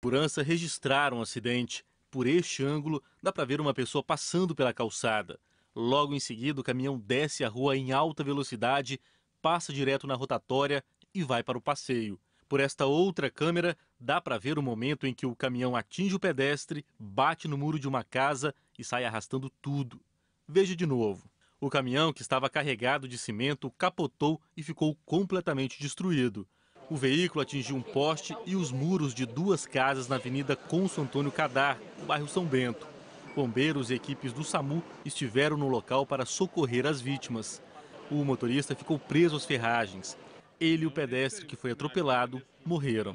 Segurança registraram um acidente. Por este ângulo, dá para ver uma pessoa passando pela calçada. Logo em seguida, o caminhão desce a rua em alta velocidade, passa direto na rotatória e vai para o passeio. Por esta outra câmera, dá para ver o momento em que o caminhão atinge o pedestre, bate no muro de uma casa e sai arrastando tudo. Veja de novo. O caminhão, que estava carregado de cimento, capotou e ficou completamente destruído. O veículo atingiu um poste e os muros de duas casas na Avenida Conso Antônio Cadar, no bairro São Bento. Bombeiros e equipes do SAMU estiveram no local para socorrer as vítimas. O motorista ficou preso às ferragens. Ele e o pedestre que foi atropelado morreram.